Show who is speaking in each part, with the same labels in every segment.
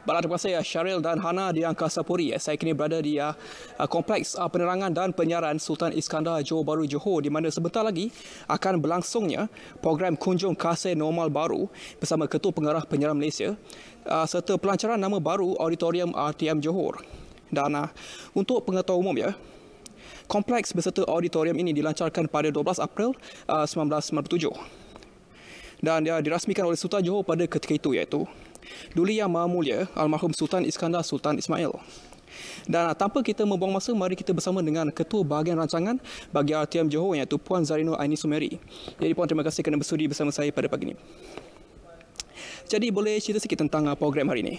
Speaker 1: Balas terima saya eh, Syaril dan Hana di Angkasa Puri. Eh, saya kini berada di uh, Kompleks uh, Penerangan dan Penyiaran Sultan Iskandar Johor Baru Johor di mana sebentar lagi akan berlangsungnya program Kunjung Kasih Normal Baru bersama Ketua Pengarah Penyiaran Malaysia uh, serta pelancaran nama baru Auditorium RTM Johor. Dan uh, untuk pengetahuan umum ya, Kompleks beserta auditorium ini dilancarkan pada 12 April uh, 1997 dan dia dirasmikan oleh Sultan Johor pada ketika itu iaitu Duli Yang Maha Mulia, Almarhum Sultan Iskandar Sultan Ismail. Dan ah, tanpa kita membuang masa, mari kita bersama dengan Ketua Bahagian Rancangan bagi RTM Johor iaitu Puan Zarino Aini Sumeri. Jadi Puan terima kasih kerana bersudi bersama saya pada pagi ini. Jadi boleh cerita sikit tentang ah, program hari ini?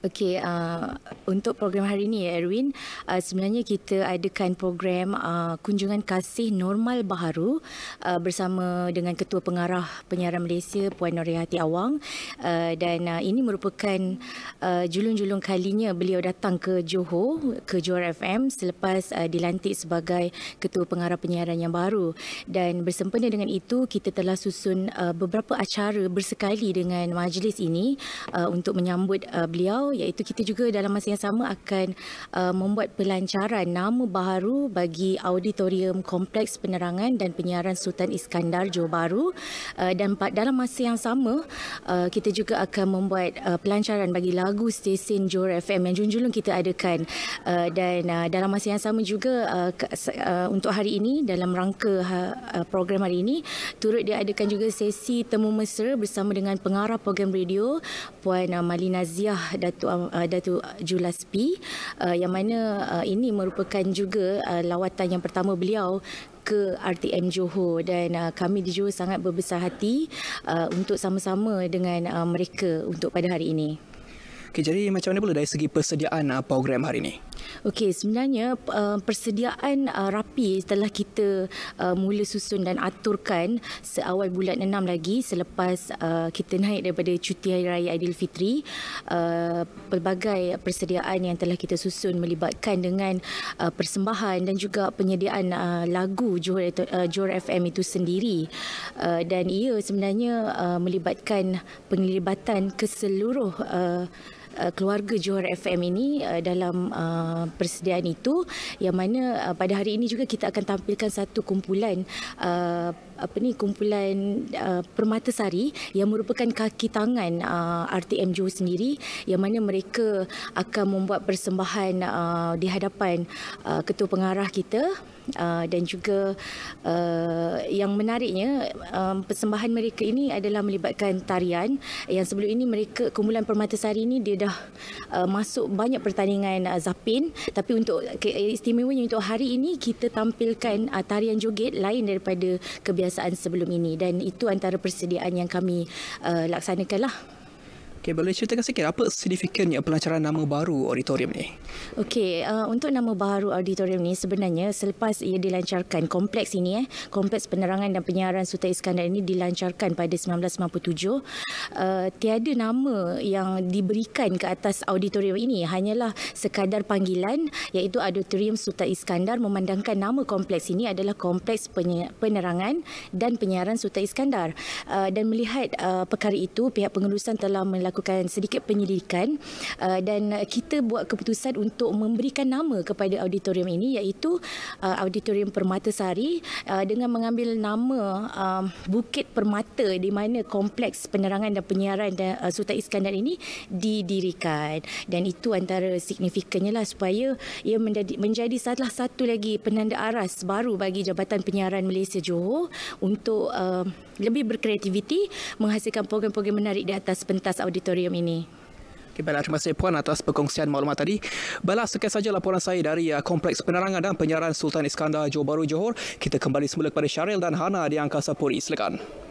Speaker 2: Okey, uh, untuk program hari ini ya eh, Erwin, uh, sebenarnya kita adakan program uh, kunjungan kasih normal baharu uh, bersama dengan Ketua Pengarah Penyiaran Malaysia Puan Noriati Awang uh, dan uh, ini merupakan uh, julung-julung kalinya beliau datang ke Johor ke Johor FM selepas uh, dilantik sebagai Ketua Pengarah Penyiaran yang baru dan bersempena dengan itu kita telah susun uh, beberapa acara bersekali dengan majlis ini uh, untuk menyambut uh, beliau iaitu kita juga dalam masa yang sama akan uh, membuat pelancaran nama baru bagi auditorium kompleks penerangan dan penyiaran Sultan Iskandar Johor Bahru uh, dan dalam masa yang sama uh, kita juga akan membuat uh, pelancaran bagi lagu stesen Johor FM yang junjung kita adakan uh, dan uh, dalam masa yang sama juga uh, uh, untuk hari ini dalam rangka ha, uh, program hari ini turut diadakan juga sesi temu mesra bersama dengan pengarah program radio Puan uh, Malina Ziah Dat- Datuk, uh, Datuk Julas P uh, yang mana uh, ini merupakan juga uh, lawatan yang pertama beliau ke RTM Johor dan uh, kami di Johor sangat berbesar hati uh, untuk sama-sama dengan uh, mereka untuk pada hari ini. Okay, jadi macam
Speaker 1: mana pula dari segi persediaan uh, program hari ini?
Speaker 2: Okey, sebenarnya uh, persediaan uh, rapi setelah kita uh, mula susun dan aturkan seawal bulan enam lagi selepas uh, kita naik daripada cuti Hari Raya Aidilfitri. Uh, pelbagai persediaan yang telah kita susun melibatkan dengan persembahan dan juga penyediaan lagu Johor, FM itu sendiri. dan ia sebenarnya melibatkan penglibatan keseluruh Uh, keluarga Johor FM ini uh, dalam uh, persediaan itu yang mana pada hari ini juga kita akan tampilkan satu kumpulan apa ni kumpulan uh, permata sari yang merupakan kaki tangan RTM Johor sendiri yang mana mereka akan membuat persembahan di hadapan ketua pengarah kita Ah, dan juga ah, yang menariknya ah, persembahan mereka ini adalah melibatkan tarian yang sebelum ini mereka kumpulan Permata Sari ini dia dah masuk banyak pertandingan uh, Zapin tapi untuk istimewanya untuk hari ini kita tampilkan tarian joget lain daripada kebiasaan sebelum ini dan itu antara persediaan yang kami uh, laksanakanlah. lah.
Speaker 1: Okay, boleh ceritakan sikit apa signifikannya pelancaran nama baru auditorium ni?
Speaker 2: Okey, uh, untuk nama baru auditorium ni sebenarnya selepas ia dilancarkan kompleks ini eh, kompleks penerangan dan penyiaran Sultan Iskandar ini dilancarkan pada 1997, uh, tiada nama yang diberikan ke atas auditorium ini, hanyalah sekadar panggilan iaitu auditorium Sultan Iskandar memandangkan nama kompleks ini adalah kompleks penerangan dan penyiaran Sultan Iskandar uh, dan melihat uh, perkara itu pihak pengurusan telah melakukan melakukan sedikit penyelidikan uh, dan kita buat keputusan untuk memberikan nama kepada auditorium ini iaitu uh, auditorium Permata Sari uh, dengan mengambil nama um, Bukit Permata di mana kompleks penerangan dan penyiaran dan Sultan Iskandar ini didirikan dan itu antara signifikannya lah supaya ia menjadi, menjadi salah satu lagi penanda aras baru bagi Jabatan Penyiaran Malaysia Johor untuk uh, lebih berkreativiti menghasilkan program-program menarik di atas pentas auditorium auditorium ini.
Speaker 1: Okay, baiklah, terima kasih Puan atas perkongsian maklumat tadi. Baiklah, sekian saja laporan saya dari uh, Kompleks Penerangan dan Penyiaran Sultan Iskandar Johor baru Johor. Kita kembali semula kepada Syaril dan Hana di Angkasa Puri. Silakan.